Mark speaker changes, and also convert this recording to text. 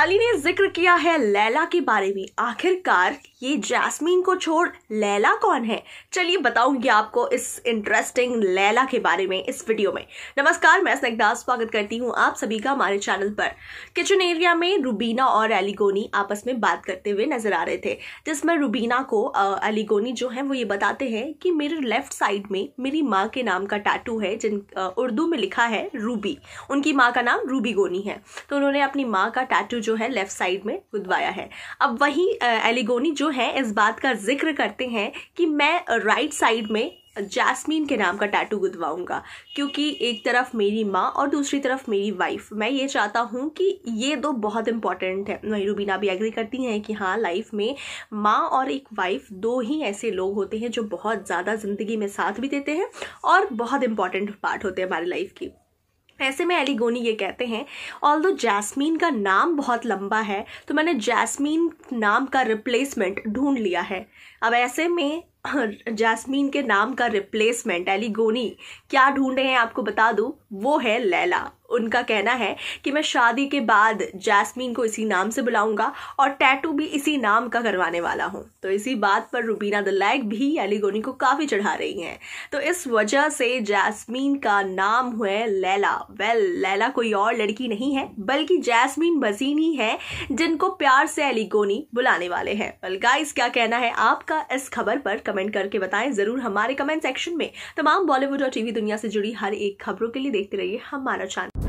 Speaker 1: अली ने जिक्र किया है लैला के बारे में आखिरकार ये जैस्मीन को छोड़ लैला कौन है चलिए बताऊंगी आपको इस इंटरेस्टिंग लैला के बारे में इस वीडियो में नमस्कार मैं स्नेगदा स्वागत करती हूँ आप सभी का हमारे चैनल पर किचन एरिया में रूबीना और एलिगोनी आपस में बात करते हुए नजर आ रहे थे जिसमें रूबीना को एलिगोनी जो है वो ये बताते हैं कि मेरे लेफ्ट साइड में मेरी माँ के नाम का टाटू है जिन उर्दू में लिखा है रूबी उनकी माँ का नाम रूबी गोनी है तो उन्होंने अपनी माँ का टाटू जो है लेफ्ट साइड में खुदवाया है अब वही एलिगोनी जो है इस बात का जिक्र करते हैं कि मैं राइट साइड में जैस्मीन के नाम का टैटू गुदवाऊंगा क्योंकि एक तरफ मेरी माँ और दूसरी तरफ मेरी वाइफ मैं ये चाहता हूँ कि ये दो बहुत इंपॉर्टेंट है वहीं रूबीना भी एग्री करती हैं कि हाँ लाइफ में माँ और एक वाइफ दो ही ऐसे लोग होते हैं जो बहुत ज़्यादा ज़िंदगी में साथ भी देते हैं और बहुत इंपॉर्टेंट पार्ट होते हैं हमारी लाइफ की ऐसे में एलिगोनी ये कहते हैं ऑल दो जैसमीन का नाम बहुत लंबा है तो मैंने जैस्मीन नाम का रिप्लेसमेंट ढूंढ लिया है अब ऐसे में जैस्मीन के नाम का रिप्लेसमेंट एलिगोनी क्या ढूंढ रहे हैं आपको बता दूं वो है लैला उनका कहना है कि मैं शादी के बाद जैस्मीन को इसी नाम से बुलाऊंगा और टैटू भी इसी नाम का करवाने वाला हूं तो इसी बात पर रुबीना द लैग भी एलिगोनी को काफ़ी चढ़ा रही हैं तो इस वजह से जैस्मीन का नाम है लैला वेल लैला कोई और लड़की नहीं है बल्कि जैस्मीन बजीन ही है जिनको प्यार से एलिगोनी बुलाने वाले हैं वेल गाइस क्या कहना है आपका इस खबर पर कमेंट कमेंट करके बताएं जरूर हमारे कमेंट सेक्शन में तमाम बॉलीवुड और टीवी दुनिया से जुड़ी हर एक खबरों के लिए देखते रहिए हमारा चैनल